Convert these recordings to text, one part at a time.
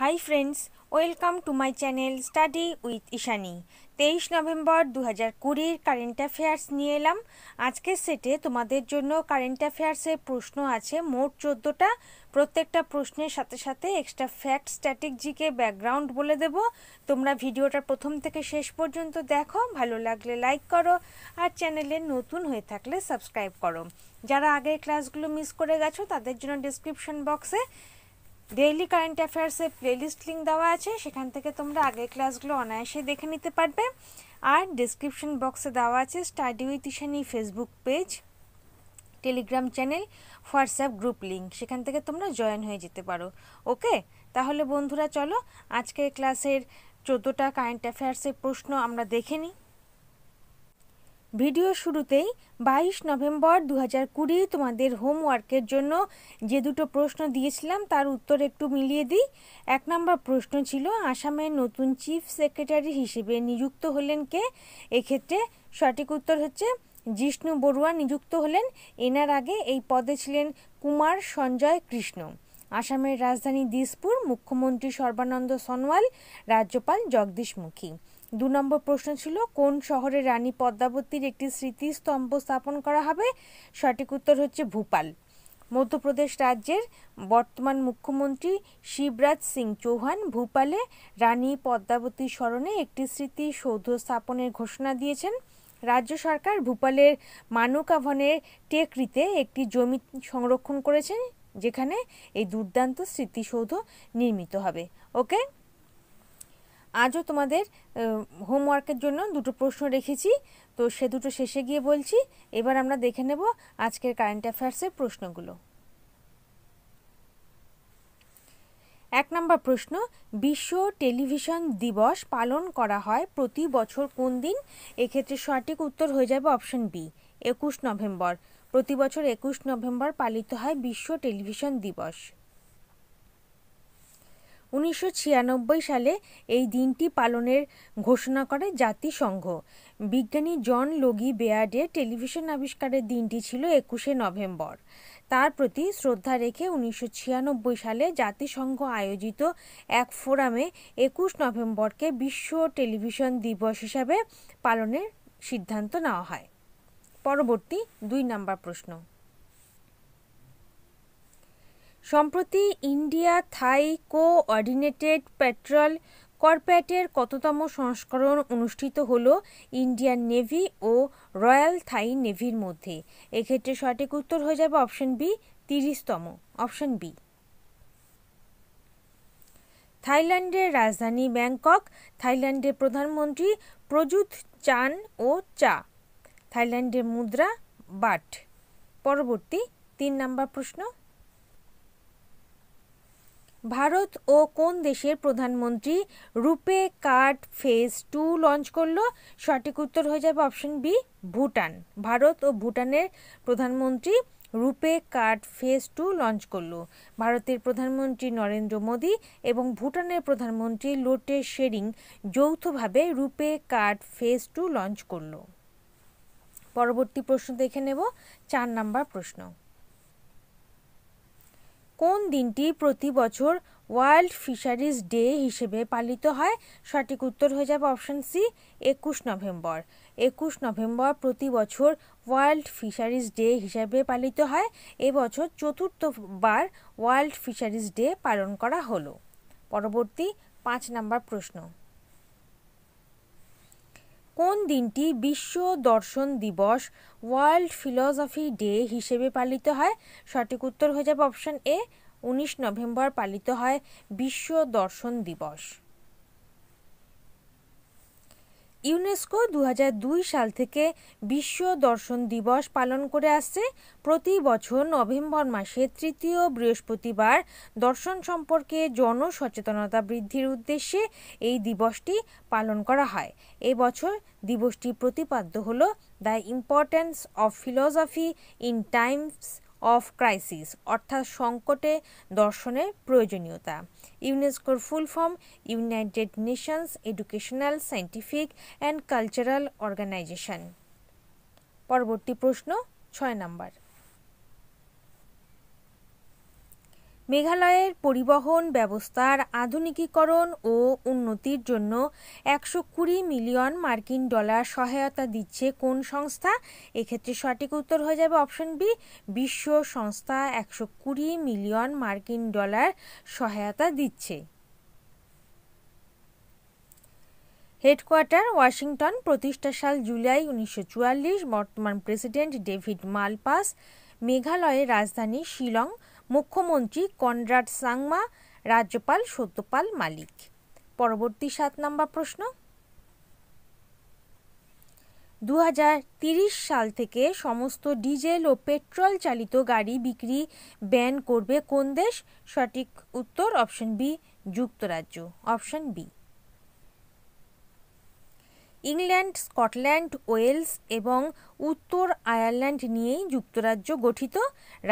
high friends welcome to my channel study with Ishani তেইশ November দু হাজার কুড়ির কারেন্ট অ্যাফেয়ার্স নিয়ে এলাম আজকের সেটে তোমাদের জন্য কারেন্ট অ্যাফেয়ার্সের প্রশ্ন আছে মোট চোদ্দোটা প্রত্যেকটা প্রশ্নের সাথে সাথে extra fact static GK background বলে দেব তোমরা ভিডিওটা প্রথম থেকে শেষ পর্যন্ত দেখো ভালো লাগলে লাইক করো আর চ্যানেলে নতুন হয়ে থাকলে সাবস্ক্রাইব করো যারা আগের ক্লাসগুলো মিস করে গেছো তাদের জন্য ডিসক্রিপশন বক্সে ডেইলি কারেন্ট অ্যাফেয়ার্সের প্লেলিস্ট লিঙ্ক দেওয়া আছে সেখান থেকে তোমরা আগের ক্লাসগুলো অনায়াসে দেখে নিতে পারবে আর ডিসক্রিপশন বক্সে দেওয়া আছে study with Ishani Facebook page Telegram channel WhatsApp group link সেখান থেকে তোমরা জয়েন হয়ে যেতে পারো ওকে তাহলে বন্ধুরা চলো আজকের ক্লাসের চোদ্দোটা কারেন্ট অ্যাফেয়ার্সের প্রশ্ন আমরা দেখে নিই ভিডিও শুরুতেই বাইশ নভেম্বর দু হাজার কুড়ি তোমাদের হোমওয়ার্কের জন্য যে দুটো প্রশ্ন দিয়েছিলাম তার উত্তর একটু মিলিয়ে দিই এক নম্বর প্রশ্ন ছিল আসামের নতুন চিফ সেক্রেটারি হিসেবে নিযুক্ত হলেন কে এক্ষেত্রে সঠিক উত্তর হচ্ছে জিষ্ণু বড়ুয়া নিযুক্ত হলেন এনার আগে এই পদে ছিলেন কুমার সঞ্জয় কৃষ্ণ আসামের রাজধানী দিসপুর মুখ্যমন্ত্রী সর্বানন্দ সনোয়াল রাজ্যপাল জগদীশ মুখী দু নম্বর প্রশ্ন ছিল কোন শহরে রানী পদ্মাবতীর একটি স্মৃতিস্তম্ভ স্থাপন করা হবে সঠিক উত্তর হচ্ছে ভূপাল মধ্যপ্রদেশ রাজ্যের বর্তমান মুখ্যমন্ত্রী শিবরাজ সিং চৌহান ভূপালে রানী পদ্মাবতী স্মরণে একটি স্মৃতিসৌধ স্থাপনের ঘোষণা দিয়েছেন রাজ্য সরকার ভূপালের মানকাভনের টেকরিতে একটি জমি সংরক্ষণ করেছেন যেখানে এই দুর্দান্ত স্মৃতিসৌধ নির্মিত হবে ওকে আজও তোমাদের হোমওয়ার্কের জন্য দুটো প্রশ্ন রেখেছি তো সে দুটো শেষে গিয়ে বলছি এবার আমরা দেখে নেব আজকের কারেন্ট অ্যাফেয়ার্সের প্রশ্নগুলো এক নম্বর প্রশ্ন বিশ্ব টেলিভিশন দিবস পালন করা হয় প্রতি বছর কোন দিন এক্ষেত্রে সঠিক উত্তর হয়ে যাবে অপশন বি একুশ নভেম্বর প্রতি বছর একুশ নভেম্বর পালিত হয় বিশ্ব টেলিভিশন দিবস উনিশশো সালে এই দিনটি পালনের ঘোষণা করে জাতিসংঘ বিজ্ঞানী জন লগি বেয়ার্ডে টেলিভিশন আবিষ্কারের দিনটি ছিল একুশে নভেম্বর তার প্রতি শ্রদ্ধা রেখে উনিশশো সালে জাতিসংঘ আয়োজিত এক ফোরামে একুশ নভেম্বরকে বিশ্ব টেলিভিশন দিবস হিসাবে পালনের সিদ্ধান্ত নেওয়া হয় পরবর্তী দুই নম্বর প্রশ্ন সম্প্রতি ইন্ডিয়া থাই কোঅর্ডিনেটেড পেট্রোল করপ্যাটের কততম সংস্করণ অনুষ্ঠিত হল ইন্ডিয়ান নেভি ও রয়্যাল থাই নেভির মধ্যে এক্ষেত্রে সঠিক উত্তর হয়ে যাবে অপশন বি তিরিশতম অপশন বি থাইল্যান্ডের রাজধানী ব্যাংকক থাইল্যান্ডের প্রধানমন্ত্রী প্রযুত চান ও চা থাইল্যান্ডের মুদ্রা বাট পরবর্তী তিন নম্বর প্রশ্ন ভারত ও কোন দেশের প্রধানমন্ত্রী রূপে কার্ড ফেজ টু লঞ্চ করলো সঠিক উত্তর হয়ে যাবে অপশন বি ভুটান ভারত ও ভুটানের প্রধানমন্ত্রী রূপে কার্ড ফেজ টু লঞ্চ করল ভারতের প্রধানমন্ত্রী নরেন্দ্র মোদী এবং ভুটানের প্রধানমন্ত্রী লোটে শেরিং যৌথভাবে রূপে কার্ড ফেজ টু লঞ্চ করল পরবর্তী প্রশ্ন দেখে নেব চার নাম্বার প্রশ্ন কোন দিনটি প্রতি বছর ওয়ার্ল্ড ফিশারিজ ডে হিসেবে পালিত হয় সঠিক উত্তর হয়ে যাবে অপশন সি একুশ নভেম্বর একুশ নভেম্বর প্রতি বছর ওয়ার্ল্ড ফিশারিজ ডে হিসাবে পালিত হয় এবছর চতুর্থবার ওয়ার্ল্ড ফিশারিজ ডে পালন করা হলো পরবর্তী পাঁচ নম্বর প্রশ্ন কোন দিনটি বিশ্ব দর্শন দিবস ওয়ার্ল্ড ফিলোসফি ডে হিসেবে পালিত হয় সঠিক উত্তর হয়ে যাবে অপশান এ উনিশ নভেম্বর পালিত হয় বিশ্ব দর্শন দিবস ইউনেস্কো দু সাল থেকে বিশ্ব দর্শন দিবস পালন করে আসছে প্রতি বছর নভেম্বর মাসে তৃতীয় বৃহস্পতিবার দর্শন সম্পর্কে জনসচেতনতা বৃদ্ধির উদ্দেশ্যে এই দিবসটি পালন করা হয় বছর দিবসটি প্রতিপাদ্য হল the importance of philosophy in times of crisis অর্থাৎ সংকটে দর্শনের প্রয়োজনীয়তা ইউনেস্কোর full form United Nations Educational Scientific and Cultural Organization পরবর্তী প্রশ্ন ছয় নম্বর মেঘালয়ের পরিবহন ব্যবস্থার আধুনিকীকরণ ও উন্নতির জন্য একশো কুড়ি মিলিয়ন মার্কিন ডলার সহায়তা দিচ্ছে কোন সংস্থা এক্ষেত্রে সঠিক উত্তর হয়ে যাবে অপশন বি বিশ্ব সংস্থা একশো কুড়ি মিলিয়ন মার্কিন ডলার সহায়তা দিচ্ছে হেডকোয়ার্টার ওয়াশিংটন প্রতিষ্ঠা সাল জুলাই উনিশশো বর্তমান প্রেসিডেন্ট ডেভিড মালপাস মেঘালয়ের রাজধানী শিলং মুখ্যমন্ত্রী কনরাড সাংমা রাজ্যপাল সত্যপাল মালিক পরবর্তী সাত নম্বর প্রশ্ন দু সাল থেকে সমস্ত ডিজেল ও পেট্রোল চালিত গাড়ি বিক্রি ব্যান করবে কোন দেশ সঠিক উত্তর অপশন বি যুক্তরাজ্য option B England Scotland Wales এবং উত্তর আয়ারল্যান্ড নিয়েই যুক্তরাজ্য গঠিত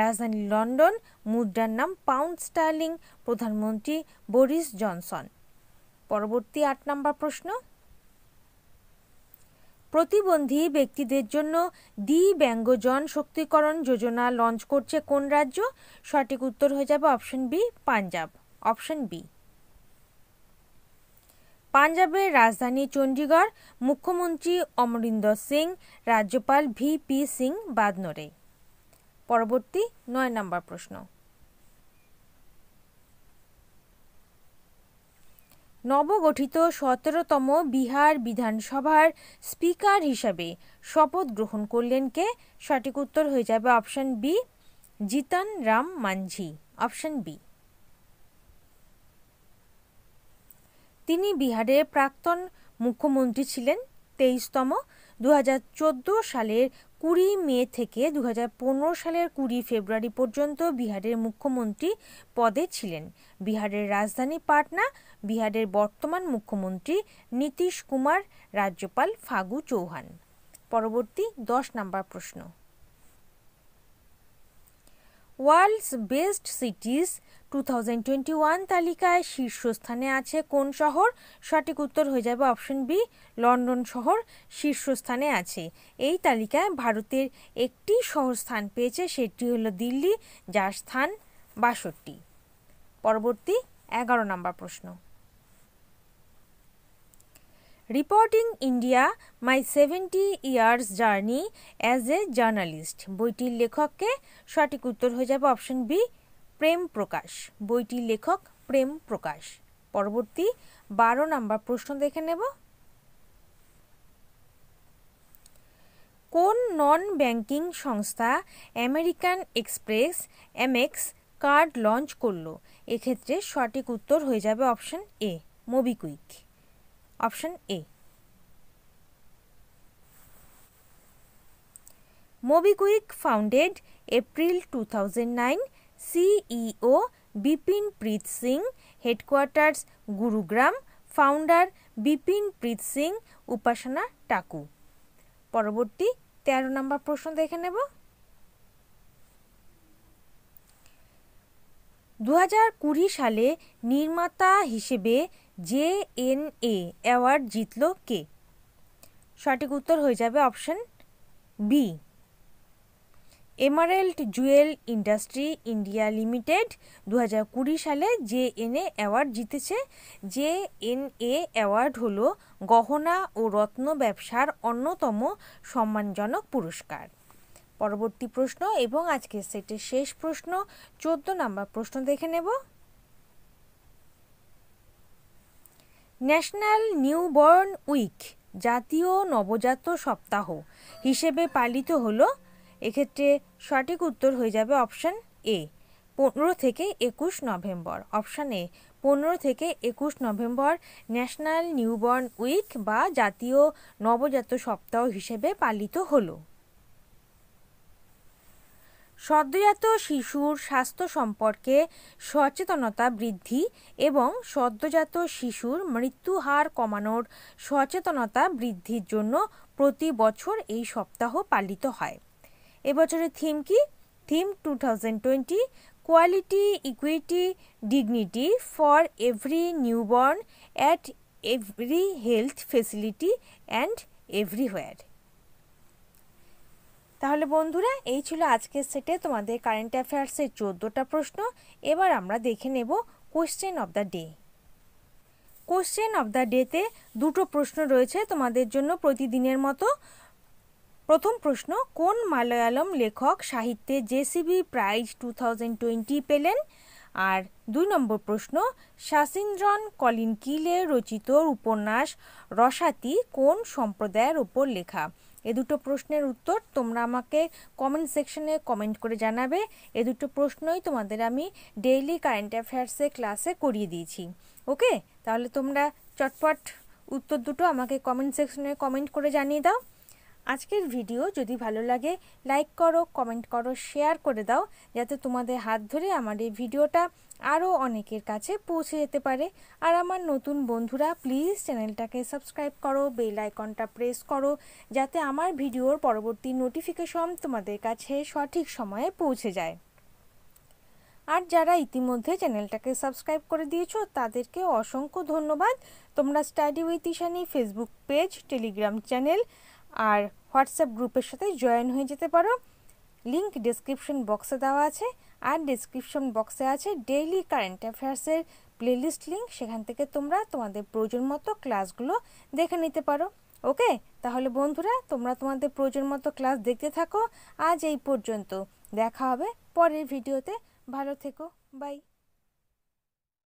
রাজধানী লন্ডন মুদ্রার নাম পাউন্ড স্টার্লিং প্রধানমন্ত্রী বরিস জনসন পরবর্তী আট নম্বর প্রশ্ন প্রতিবন্ধী ব্যক্তিদের জন্য দ্বি ব্যঙ্গজন শক্তিকরণ যোজনা লঞ্চ করছে কোন রাজ্য সঠিক উত্তর হয়ে যাবে option B Punjab option B পাঞ্জাবের রাজধানী চণ্ডীগড় মুখ্যমন্ত্রী অমরিন্দর সিং রাজ্যপাল ভি পি সিং বাদনরে পরবর্তী নয় নম্বর প্রশ্ন নবগঠিত সতেরোতম বিহার বিধানসভার স্পিকার হিসাবে শপথ গ্রহণ করলেন কে সঠিক উত্তর হয়ে যাবে option B Jitan Ram Manjhi option B তিনি বিহারের প্রাক্তন মুখ্যমন্ত্রী ছিলেন তেইশতম দু সালের কুড়ি মে থেকে দু সালের কুড়ি ফেব্রুয়ারি পর্যন্ত বিহারের মুখ্যমন্ত্রী পদে ছিলেন বিহারের রাজধানী পাটনা বিহারের বর্তমান মুখ্যমন্ত্রী নীতিশ কুমার রাজ্যপাল ফাগু চৌহান পরবর্তী দশ নম্বর প্রশ্ন ওয়ার্ল্ডস বেস্ট সিটিজ টু তালিকায় শীর্ষস্থানে আছে কোন শহর সঠিক উত্তর হয়ে যাবে অপশন বি লন্ডন শহর শীর্ষস্থানে আছে এই তালিকায় ভারতের একটি শহর স্থান পেয়েছে সেটি হলো দিল্লি যার স্থান বাষট্টি পরবর্তী এগারো নম্বর প্রশ্ন reporting India my seventy years journey as a journalist বইটির লেখককে সঠিক উত্তর হয়ে যাবে অপশন বি প্রেম প্রকাশ বইটির লেখক প্রেম প্রকাশ পরবর্তী বারো নাম্বার প্রশ্ন দেখে নেব কোন নন ব্যাংকিং সংস্থা American Express Amex card launch করলো এক্ষেত্রে সঠিক উত্তর হয়ে যাবে option A MobiKwik option A MobiKwik founded April two thousand nine CEO Bipin Preet Singh headquarters Gurugram founder Bipin Preet Singh Upasana Taku পরবর্তী তেরো নম্বর প্রশ্ন দেখে নেব দু কুড়ি সালে নির্মাতা হিসেবে জে এন এ অ্যাওয়ার্ড জিতল কে সঠিক উত্তর হয়ে যাবে option B emerald jewel industry India limited দু কুড়ি সালে জে এন এ অ্যাওয়ার্ড জিতেছে জে এন এ অ্যাওয়ার্ড হল গহনা ও রত্ন ব্যবসার অন্যতম সম্মানজনক পুরস্কার পরবর্তী প্রশ্ন এবং আজকের সেটের শেষ প্রশ্ন চোদ্দ নম্বর প্রশ্ন দেখে নেব ন্যাশনাল নিউবর্ন উইক জাতীয় নবজাত সপ্তাহ হিসেবে পালিত হলো এক্ষেত্রে সঠিক উত্তর হয়ে যাবে অপশান এ পনেরো থেকে একুশ নভেম্বর অপশান এ পনেরো থেকে একুশ নভেম্বর ন্যাশনাল নিউবর্ন উইক বা জাতীয় নবজাত সপ্তাহ হিসেবে পালিত হলো সদ্যজাত শিশুর স্বাস্থ্য সম্পর্কে সচেতনতা বৃদ্ধি এবং সদ্যজাত শিশুর মৃত্যু হার কমানোর সচেতনতা বৃদ্ধির জন্য প্রতি বছর এই সপ্তাহ পালিত হয় এবছরের থিম কি theme two thousand twenty quality equity dignity for every newborn at every health facility and everywhere তাহলে বন্ধুরা এই ছিল আজকের সেটে তোমাদের কারেন্ট অ্যাফেয়ার্সের চোদ্দোটা প্রশ্ন এবার আমরা দেখে নেব question of the day question of the ডেতে দুটো প্রশ্ন রয়েছে তোমাদের জন্য প্রতিদিনের মতো প্রথম প্রশ্ন কোন মালয়ালম লেখক সাহিত্যে JCB prize two thousand twenty পেলেন আর দুই নম্বর প্রশ্ন শাসিন্দ্রন কলিন কিলে রচিত উপন্যাস রসাতি কোন সম্প্রদায়ের ওপর লেখা এ দুটো প্রশ্নের উত্তর তোমরা আমাকে কমেন্ট সেকশনে কমেন্ট করে জানাবে এ দুটো প্রশ্নই তোমাদের আমি ডেইলি কারেন্ট অ্যাফেয়ার্সে ক্লাসে করিয়ে দিয়েছি ওকে তাহলে তোমরা চটপট উত্তর দুটো আমাকে কমেন্ট সেকশনে কমেন্ট করে জানিয়ে দাও আজকের ভিডিও যদি ভালো লাগে লাইক করো কমেন্ট করো শেয়ার করে দাও যাতে তোমাদের হাত ধরে আমার এই ভিডিওটা আরও অনেকের কাছে পৌঁছে যেতে পারে আর আমার নতুন বন্ধুরা প্লিজ চ্যানেলটাকে সাবস্ক্রাইব করো বেল আইকনটা প্রেস করো যাতে আমার ভিডিওর পরবর্তী নোটিফিকেশন তোমাদের কাছে সঠিক সময়ে পৌঁছে যায় আর যারা ইতিমধ্যে চ্যানেলটাকে সাবস্ক্রাইব করে দিয়েছো তাদেরকে অসংখ্য ধন্যবাদ তোমরা study with Ishani Facebook page Telegram channel আর হোয়াটসঅ্যাপ গ্রুপের সাথে জয়েন হয়ে যেতে পারো লিংক ডিসক্রিপশন বক্সে দেওয়া আছে আর ডিসক্রিপশন বক্সে আছে ডেইলি কারেন্ট অ্যাফেয়ার্সের প্লেলিস্ট লিঙ্ক সেখান থেকে তোমরা তোমাদের প্রয়োজন মতো ক্লাসগুলো দেখে নিতে পারো ওকে তাহলে বন্ধুরা তোমরা তোমাদের প্রয়োজন মতো ক্লাস দেখতে থাকো আজ এই পর্যন্ত দেখা হবে পরের ভিডিওতে ভালো থেকো বাই